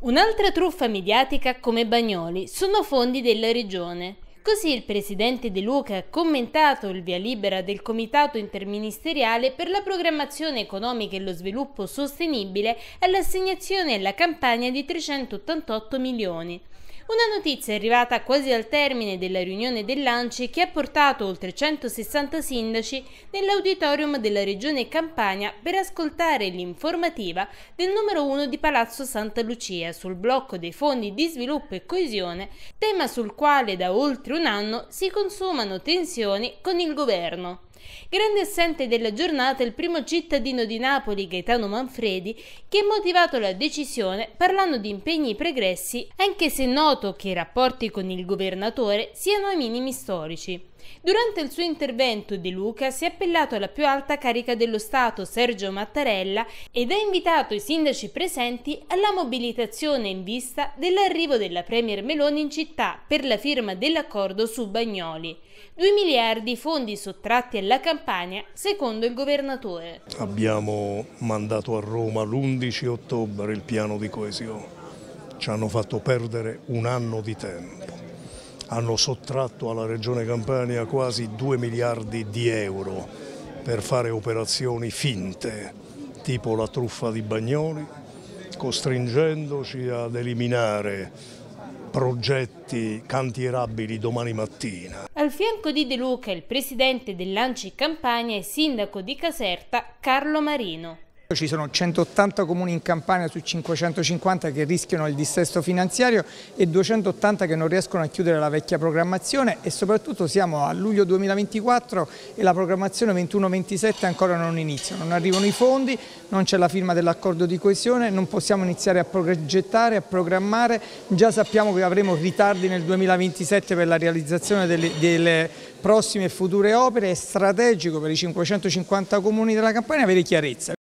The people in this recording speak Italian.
Un'altra truffa mediatica come Bagnoli sono fondi della regione. Così il presidente De Luca ha commentato il via libera del Comitato Interministeriale per la Programmazione Economica e lo Sviluppo Sostenibile all'assegnazione alla campagna di 388 milioni. Una notizia arrivata quasi al termine della riunione dell'ANCI che ha portato oltre 160 sindaci nell'auditorium della regione Campania per ascoltare l'informativa del numero 1 di Palazzo Santa Lucia sul blocco dei fondi di sviluppo e coesione, tema sul quale da oltre un anno si consumano tensioni con il governo. Grande assente della giornata il primo cittadino di Napoli, Gaetano Manfredi, che ha motivato la decisione parlando di impegni pregressi, anche se noto che i rapporti con il governatore siano ai minimi storici. Durante il suo intervento De Luca si è appellato alla più alta carica dello Stato, Sergio Mattarella, ed ha invitato i sindaci presenti alla mobilitazione in vista dell'arrivo della Premier Meloni in città per la firma dell'accordo su Bagnoli. 2 miliardi fondi sottratti alla campagna, secondo il governatore. Abbiamo mandato a Roma l'11 ottobre il piano di coesione. Ci hanno fatto perdere un anno di tempo hanno sottratto alla Regione Campania quasi 2 miliardi di euro per fare operazioni finte, tipo la truffa di Bagnoli, costringendoci ad eliminare progetti cantierabili domani mattina. Al fianco di De Luca il presidente dell'Anci Campania e sindaco di Caserta Carlo Marino. Ci sono 180 comuni in Campania su 550 che rischiano il dissesto finanziario e 280 che non riescono a chiudere la vecchia programmazione e soprattutto siamo a luglio 2024 e la programmazione 21-27 ancora non inizia, non arrivano i fondi, non c'è la firma dell'accordo di coesione, non possiamo iniziare a progettare, a programmare, già sappiamo che avremo ritardi nel 2027 per la realizzazione delle, delle prossime e future opere, è strategico per i 550 comuni della Campania avere chiarezza.